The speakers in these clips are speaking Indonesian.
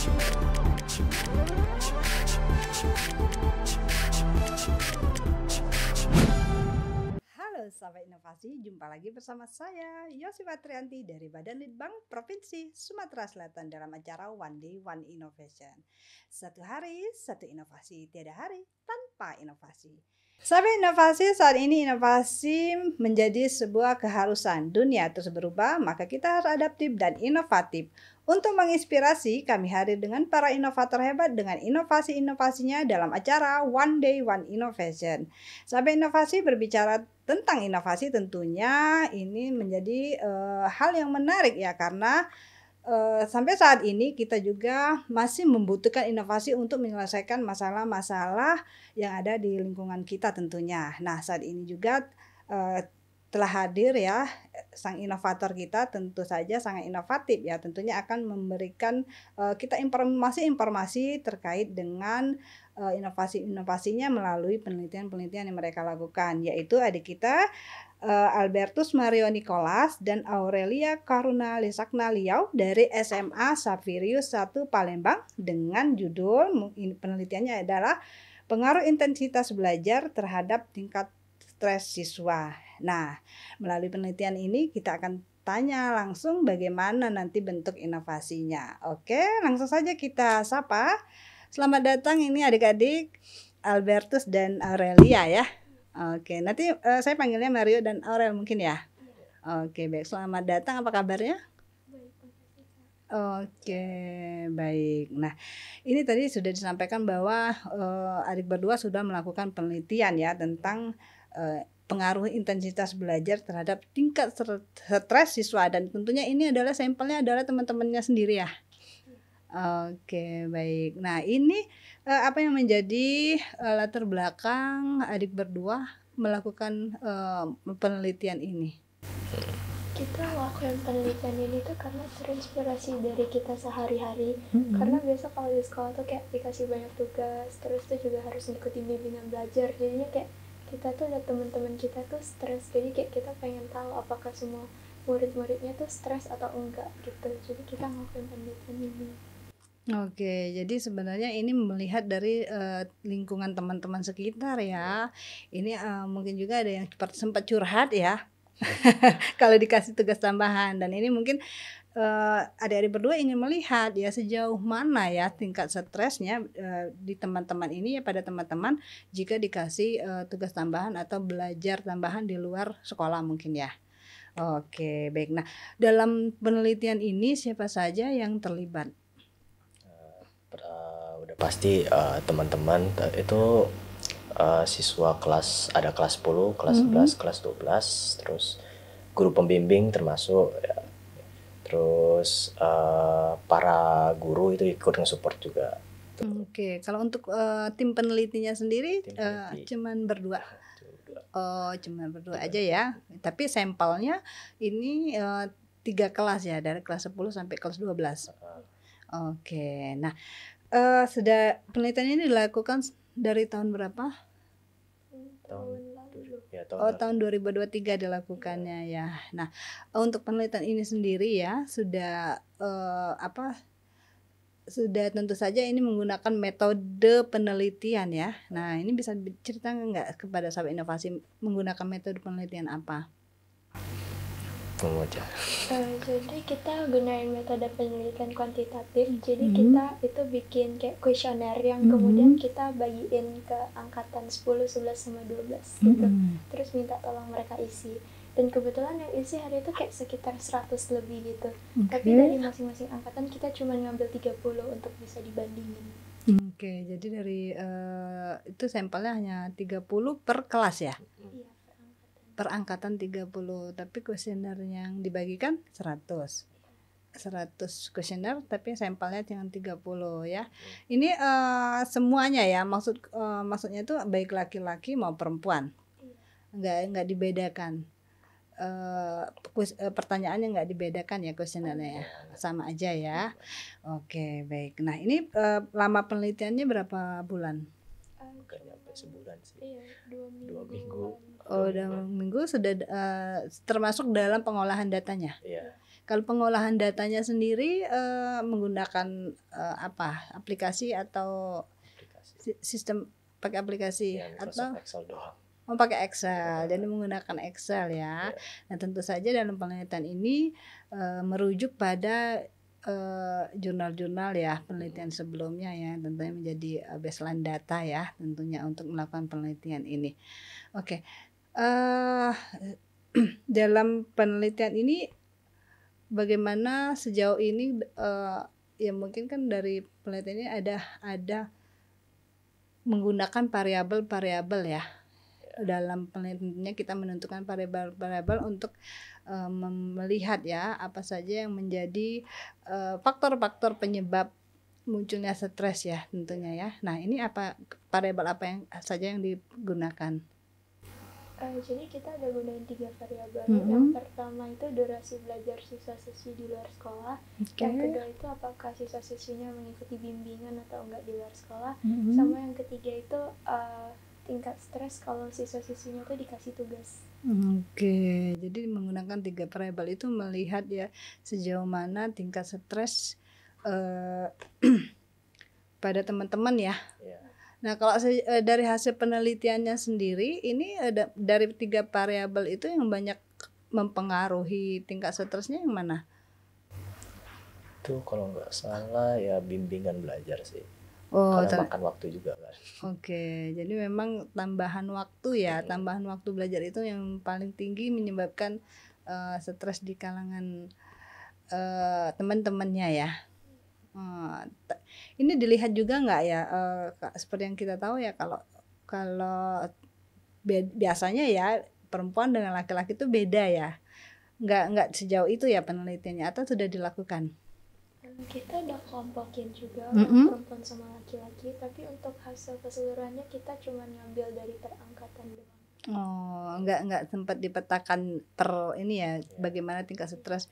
Halo sahabat inovasi, jumpa lagi bersama saya Yosi Patrianti dari Badan Litbang Provinsi Sumatera Selatan dalam acara One Day One Innovation. Satu hari, satu inovasi, tiada hari tanpa inovasi. Sampai inovasi saat ini inovasi menjadi sebuah keharusan. Dunia terus berubah, maka kita harus adaptif dan inovatif. Untuk menginspirasi, kami hadir dengan para inovator hebat dengan inovasi-inovasinya dalam acara One Day One Innovation. Sampai inovasi berbicara tentang inovasi tentunya ini menjadi uh, hal yang menarik ya karena Eh, sampai saat ini kita juga masih membutuhkan inovasi untuk menyelesaikan masalah-masalah yang ada di lingkungan kita tentunya. Nah saat ini juga uh, telah hadir ya sang inovator kita tentu saja sangat inovatif ya tentunya akan memberikan uh, kita informasi-informasi terkait dengan uh, inovasi-inovasinya melalui penelitian-penelitian yang mereka lakukan yaitu adik kita uh, Albertus Mario Nicolas dan Aurelia Karuna Lisakna Liau dari SMA Savirius 1 Palembang dengan judul penelitiannya adalah pengaruh intensitas belajar terhadap tingkat stres siswa. Nah, melalui penelitian ini kita akan tanya langsung bagaimana nanti bentuk inovasinya. Oke, langsung saja kita sapa. Selamat datang ini adik-adik Albertus dan Aurelia ya. Oke, nanti uh, saya panggilnya Mario dan Aurel mungkin ya. Oke, baik. Selamat datang. Apa kabarnya? Oke, baik. Nah, ini tadi sudah disampaikan bahwa uh, adik berdua sudah melakukan penelitian ya tentang Eh, pengaruh intensitas belajar terhadap tingkat stres siswa dan tentunya ini adalah sampelnya adalah teman-temannya sendiri ya. Oke, baik. Nah, ini uh, apa yang menjadi uh, latar belakang adik berdua melakukan uh, penelitian ini? Kita melakukan penelitian ini tuh karena terinspirasi dari kita sehari-hari. -hmm. Karena biasa kalau di sekolah tuh kayak dikasih banyak tugas, terus tuh juga harus ngikutin bimbingan belajar. Jadinya kayak kita tuh lihat teman-teman kita tuh stres jadi kayak kita pengen tahu apakah semua murid-muridnya tuh stres atau enggak gitu jadi kita ngelakuin penelitian ini Oke, jadi sebenarnya ini melihat dari uh, lingkungan teman-teman sekitar ya. Ini uh, mungkin juga ada yang sempat curhat ya kalau dikasih tugas tambahan dan ini mungkin uh, adik-adik berdua ingin melihat ya sejauh mana ya tingkat stresnya uh, di teman-teman ini ya pada teman-teman jika dikasih uh, tugas tambahan atau belajar tambahan di luar sekolah mungkin ya. Oke, baik. Nah, dalam penelitian ini siapa saja yang terlibat? Uh, udah pasti uh, teman -teman, itu uh, siswa kelas ada kelas 10, kelas mm -hmm. 11, kelas 12, terus guru pembimbing termasuk ya. terus uh, para guru itu ikut nge-support juga. Oke, okay. kalau untuk uh, tim penelitinya sendiri tim peneliti. uh, cuman berdua. Oh, cuman berdua aja ya. Tapi sampelnya ini uh, tiga kelas ya dari kelas 10 sampai kelas 12. Oke. Okay. Nah, uh, sudah penelitian ini dilakukan dari tahun berapa? Tahun Ya, tahun oh tahun 2023 dilakukannya ya. ya. Nah untuk penelitian ini sendiri ya sudah uh, apa sudah tentu saja ini menggunakan metode penelitian ya. Nah ini bisa cerita nggak kepada sahabat inovasi menggunakan metode penelitian apa? Moja. Uh, eh, jadi kita gunain metode penelitian kuantitatif. Jadi mm -hmm. kita itu bikin kayak kuesioner yang mm -hmm. kemudian kita bagiin ke angkatan 10, 11 sama 12 gitu. Mm -hmm. Terus minta tolong mereka isi. Dan kebetulan yang isi hari itu kayak sekitar 100 lebih gitu. Okay. Tapi dari masing-masing angkatan kita cuma ngambil 30 untuk bisa dibandingin. Oke, okay, jadi dari uh, itu sampelnya hanya 30 per kelas ya? Iya perangkatan 30 tapi kuesioner yang dibagikan 100 100 kuesioner tapi sampelnya tiga 30 ya. Hmm. Ini uh, semuanya ya maksud uh, maksudnya itu baik laki-laki mau perempuan. Enggak iya. enggak dibedakan. Uh, uh, pertanyaannya nggak dibedakan ya kuesionernya ya iya, iya. sama aja ya oke baik nah ini uh, lama penelitiannya berapa bulan Kayaknya nyampe sebulan sih iya, dua minggu, dua minggu Oh, dalam minggu sudah uh, termasuk dalam pengolahan datanya. Iya. Kalau pengolahan datanya sendiri uh, menggunakan uh, apa? Aplikasi atau aplikasi. sistem pakai aplikasi ya, atau Excel doang. Oh, pakai Excel. Iya. Jadi menggunakan Excel ya. Iya. Nah, tentu saja dalam penelitian ini uh, merujuk pada jurnal-jurnal ya penelitian hmm. sebelumnya ya tentunya menjadi baseline data ya tentunya untuk melakukan penelitian ini. Oke, Uh, dalam penelitian ini bagaimana sejauh ini uh, ya mungkin kan dari penelitian ini ada ada menggunakan variabel-variabel ya dalam penelitiannya kita menentukan variabel-variabel untuk uh, melihat ya apa saja yang menjadi faktor-faktor uh, faktor -faktor penyebab munculnya stres ya tentunya ya. Nah ini apa variabel apa yang saja yang digunakan? Uh, jadi kita ada gunain tiga variabel. Mm -hmm. Yang pertama itu durasi belajar siswa-siswi di luar sekolah. Okay. Yang kedua itu apakah siswa-siswinya mengikuti bimbingan atau enggak di luar sekolah. Mm -hmm. Sama yang ketiga itu uh, tingkat stres kalau siswa-siswinya itu dikasih tugas. Mm, oke, jadi menggunakan tiga variabel itu melihat ya sejauh mana tingkat stres uh, pada teman-teman ya. Yeah Nah, kalau eh, dari hasil penelitiannya sendiri, ini ada dari tiga variabel itu yang banyak mempengaruhi tingkat stresnya yang mana? Itu kalau nggak salah ya bimbingan belajar sih. Oh, Karena makan waktu juga kan. Oke, jadi memang tambahan waktu ya, hmm. tambahan waktu belajar itu yang paling tinggi menyebabkan uh, stres di kalangan uh, teman-temannya ya. Ah, ini dilihat juga nggak ya uh, seperti yang kita tahu ya kalau kalau biasanya ya perempuan dengan laki-laki itu beda ya nggak nggak sejauh itu ya penelitiannya atau sudah dilakukan hmm, kita udah kelompokin juga mm -hmm. perempuan sama laki-laki tapi untuk hasil keseluruhannya kita cuma ngambil dari perangkatan oh nggak nggak sempat dipetakan per ini ya bagaimana tingkat stres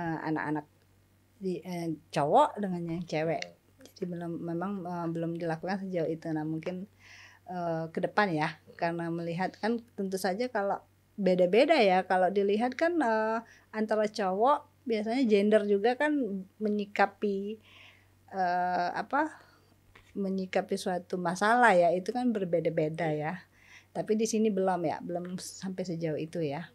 eh, anak-anak uh, anak -anak di eh, cowok dengan yang cewek jadi belum memang eh, belum dilakukan sejauh itu nah mungkin eh, ke depan ya karena melihat kan tentu saja kalau beda-beda ya kalau dilihat kan eh, antara cowok biasanya gender juga kan menyikapi eh, apa menyikapi suatu masalah ya itu kan berbeda-beda ya tapi di sini belum ya belum sampai sejauh itu ya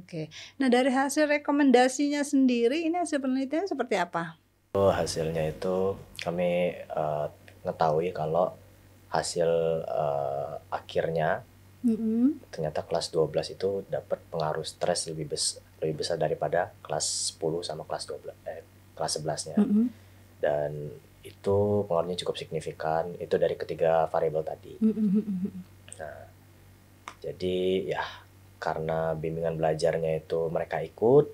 Oke. Nah dari hasil rekomendasinya sendiri ini hasil penelitian seperti apa? Oh, Hasilnya itu kami uh, eh, mengetahui kalau hasil uh, akhirnya mm-hmm. ternyata kelas 12 itu dapat pengaruh stres lebih besar lebih besar daripada kelas 10 sama kelas 12 eh, kelas 11-nya. Mm-hmm. Dan itu pengaruhnya cukup signifikan itu dari ketiga variabel tadi. Mm-hmm. Nah, jadi ya karena bimbingan belajarnya itu mereka ikut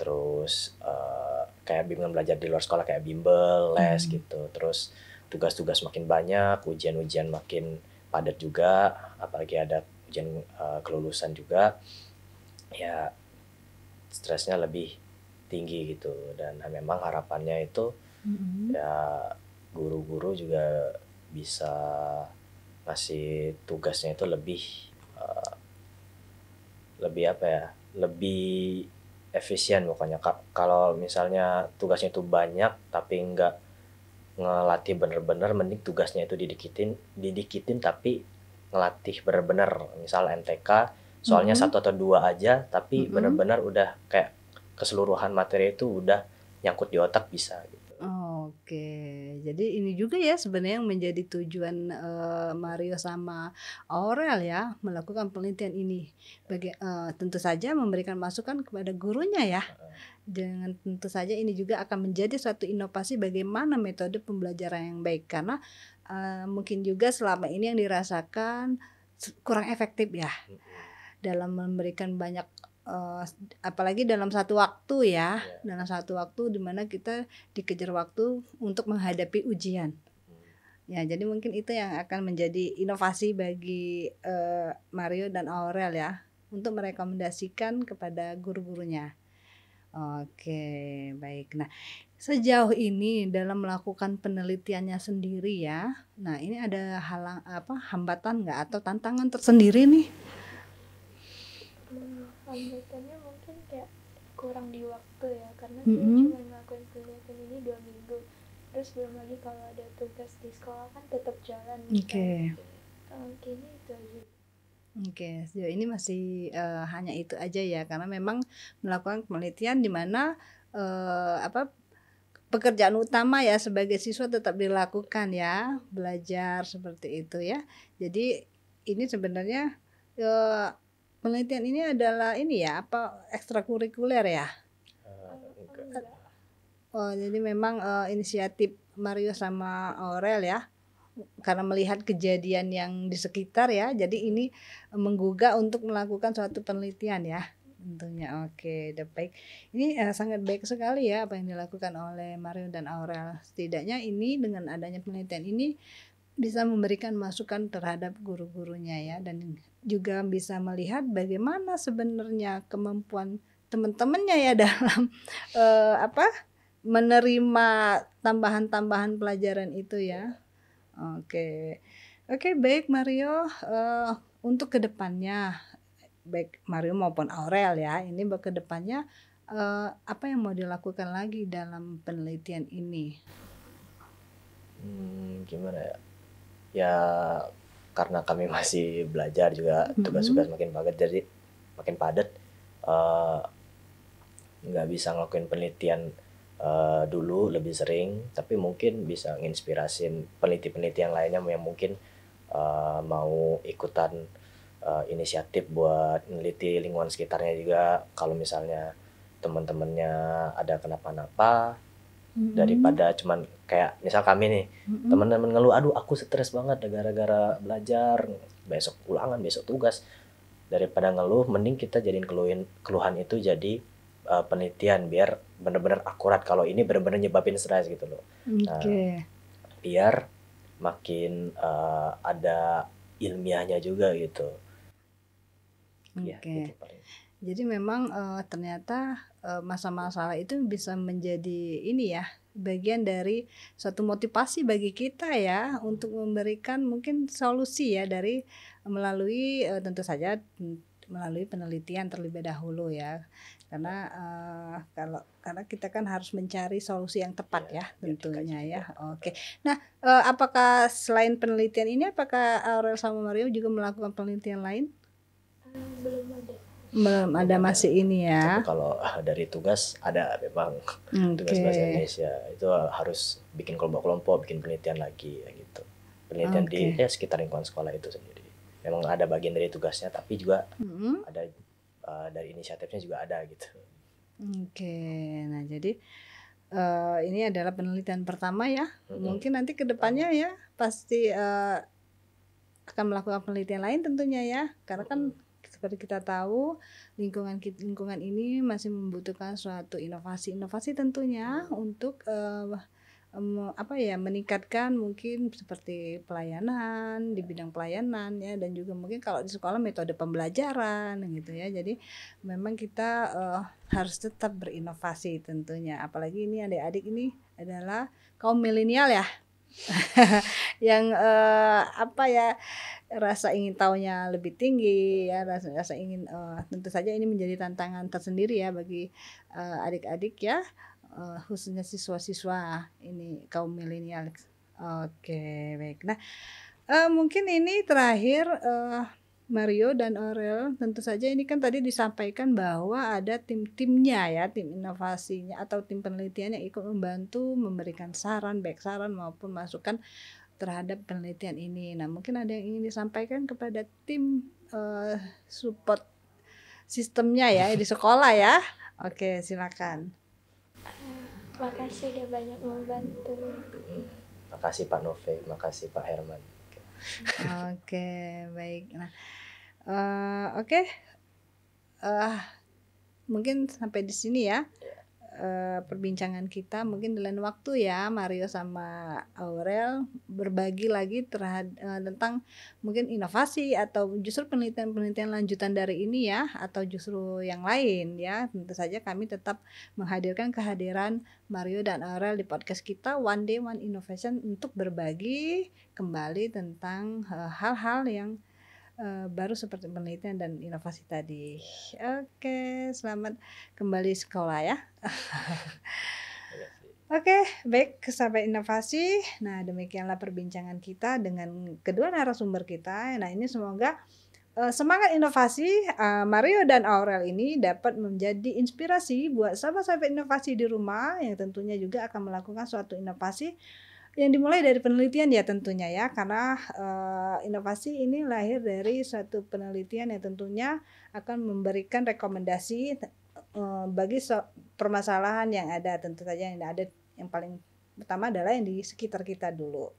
terus uh, kayak bimbingan belajar di luar sekolah kayak bimbel les hmm. gitu terus tugas-tugas makin banyak ujian-ujian makin padat juga apalagi ada ujian uh, kelulusan juga ya stresnya lebih tinggi gitu dan memang harapannya itu mm-hmm. ya guru-guru juga bisa ngasih tugasnya itu lebih lebih apa ya lebih efisien pokoknya kalau misalnya tugasnya itu banyak tapi nggak ngelatih bener-bener mending tugasnya itu didikitin didikitin tapi ngelatih bener-bener misal MTK soalnya mm -hmm. satu atau dua aja tapi mm -hmm. bener-bener udah kayak keseluruhan materi itu udah nyangkut di otak bisa gitu Oke, jadi ini juga ya sebenarnya yang menjadi tujuan uh, Mario sama Aurel ya melakukan penelitian ini. Bagi uh, tentu saja memberikan masukan kepada gurunya ya. Dengan tentu saja ini juga akan menjadi suatu inovasi bagaimana metode pembelajaran yang baik karena uh, mungkin juga selama ini yang dirasakan kurang efektif ya dalam memberikan banyak uh, apalagi dalam satu waktu ya, yeah. dalam satu waktu dimana kita dikejar waktu untuk menghadapi ujian. Hmm. Ya, jadi mungkin itu yang akan menjadi inovasi bagi uh, Mario dan Aurel ya untuk merekomendasikan kepada guru-gurunya. Oke, baik. Nah, sejauh ini dalam melakukan penelitiannya sendiri ya. Nah, ini ada halang apa hambatan nggak atau tantangan tersendiri nih lanjutannya mungkin kayak kurang di waktu ya karena mm -hmm. cuma ngelakuin penelitian ini dua minggu terus belum lagi kalau ada tugas di sekolah kan tetap jalan kan. oke okay. kan? itu aja Oke, okay, sejauh ini masih uh, hanya itu aja ya, karena memang melakukan penelitian di mana uh, apa pekerjaan utama ya sebagai siswa tetap dilakukan ya, belajar seperti itu ya. Jadi ini sebenarnya uh, penelitian ini adalah ini ya apa ekstrakurikuler ya? Eh, oh, jadi memang uh, inisiatif Mario sama Aurel ya karena melihat kejadian yang di sekitar ya. Jadi ini menggugah untuk melakukan suatu penelitian ya. Tentunya oke, okay, baik. Ini uh, sangat baik sekali ya apa yang dilakukan oleh Mario dan Aurel. Setidaknya ini dengan adanya penelitian ini bisa memberikan masukan terhadap guru-gurunya ya dan juga bisa melihat bagaimana sebenarnya kemampuan teman-temannya ya dalam uh, apa menerima tambahan-tambahan pelajaran itu ya. Iya. Oke. Okay. Oke, okay, baik Mario uh, untuk kedepannya baik Mario maupun Aurel ya. Ini ke kedepannya uh, apa yang mau dilakukan lagi dalam penelitian ini? Hmm, gimana ya? ya karena kami masih belajar juga tugas-tugas makin padat jadi makin padat eh, nggak uh, bisa ngelakuin penelitian uh, dulu lebih sering tapi mungkin bisa nginspirasin peneliti-peneliti yang lainnya yang mungkin uh, mau ikutan uh, inisiatif buat meneliti lingkungan sekitarnya juga kalau misalnya teman-temannya ada kenapa-napa Daripada cuman kayak misal kami nih, mm-hmm. teman-teman ngeluh, aduh aku stres banget gara-gara belajar, besok ulangan, besok tugas. Daripada ngeluh, mending kita jadiin keluhin, keluhan itu jadi uh, penelitian biar benar-benar akurat kalau ini benar-benar nyebabin stres gitu loh. Okay. Nah, biar makin uh, ada ilmiahnya juga gitu. Iya, Oke. Okay. Gitu jadi memang uh, ternyata uh, eh, masa masalah itu bisa menjadi ini ya bagian dari suatu motivasi bagi kita ya untuk memberikan mungkin solusi ya dari melalui uh, tentu saja mm, melalui penelitian terlebih dahulu ya karena uh, kalau karena kita kan harus mencari solusi yang tepat iya, ya, ya tentunya ya, oke nah uh, apakah selain penelitian ini apakah Aurel sama Mario juga melakukan penelitian lain belum ada belum ada masih ini ya. Tapi kalau ah, dari tugas ada memang okay. tugas bahasa Indonesia itu ah, harus bikin kelompok-kelompok, bikin penelitian lagi ya gitu. Penelitian okay. di ya, sekitar lingkungan sekolah itu sendiri. Memang ada bagian dari tugasnya, tapi juga mm-hmm. ada uh, dari inisiatifnya juga ada gitu. Oke, okay. nah jadi uh, ini adalah penelitian pertama ya. Mm-hmm. Mungkin nanti kedepannya ya pasti uh, akan melakukan penelitian lain tentunya ya, karena kan seperti kita tahu lingkungan lingkungan ini masih membutuhkan suatu inovasi-inovasi tentunya hmm. untuk uh, apa ya meningkatkan mungkin seperti pelayanan di bidang pelayanan ya dan juga mungkin kalau di sekolah metode pembelajaran gitu ya. Jadi memang kita uh, harus tetap berinovasi tentunya. Apalagi ini adik-adik ini adalah kaum milenial ya yang uh, apa ya rasa ingin tahunya lebih tinggi ya rasa rasa ingin uh, tentu saja ini menjadi tantangan tersendiri ya bagi eh, adik-adik uh, adik ya uh, khususnya siswa-siswa ini kaum milenial. Oke okay, baik. Nah uh, mungkin ini terakhir. Uh, Mario dan Aurel, tentu saja ini kan tadi disampaikan bahwa ada tim-timnya ya, tim inovasinya atau tim penelitian yang ikut membantu memberikan saran, baik saran maupun masukan terhadap penelitian ini. Nah, mungkin ada yang ingin disampaikan kepada tim uh, support sistemnya ya di sekolah ya. Oke, silakan. Makasih udah banyak membantu. Makasih Pak Nove, makasih Pak Herman. Oke, okay, baik. Nah, Eh, oke okay. uh, eh, mungkin sampai di sini ya uh, perbincangan kita mungkin dalam waktu ya Mario sama Aurel berbagi lagi terhadap uh, tentang mungkin inovasi atau justru penelitian-penelitian lanjutan dari ini ya atau justru yang lain ya tentu saja kami tetap menghadirkan kehadiran Mario dan Aurel di podcast kita One Day One Innovation untuk berbagi kembali tentang hal -hal yang Eh, baru seperti penelitian dan inovasi tadi. Oke, okay, selamat kembali sekolah ya. Iya Oke, okay, baik sampai inovasi. Nah, demikianlah perbincangan kita dengan kedua narasumber kita. Nah, ini semoga uh, semangat inovasi uh, Mario dan Aurel ini dapat menjadi inspirasi buat sahabat-sahabat inovasi di rumah yang tentunya juga akan melakukan suatu inovasi yang dimulai dari penelitian ya tentunya ya karena uh, inovasi ini lahir dari satu penelitian yang tentunya akan memberikan rekomendasi uh, bagi so permasalahan yang ada tentu saja yang ada yang paling pertama adalah yang di sekitar kita dulu.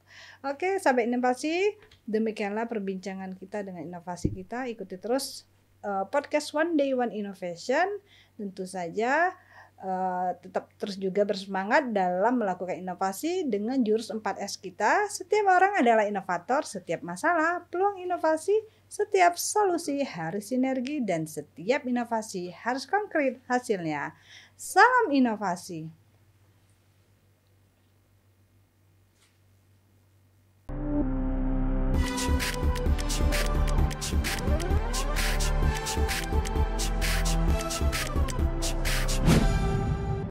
Oke, sampai inovasi demikianlah perbincangan kita dengan inovasi kita ikuti terus uh, podcast One Day One Innovation tentu saja Eh, tetap terus juga bersemangat dalam melakukan inovasi dengan jurus 4S kita. Setiap orang adalah inovator, setiap masalah, peluang inovasi, setiap solusi harus sinergi dan setiap inovasi harus konkret hasilnya. Salam inovasi.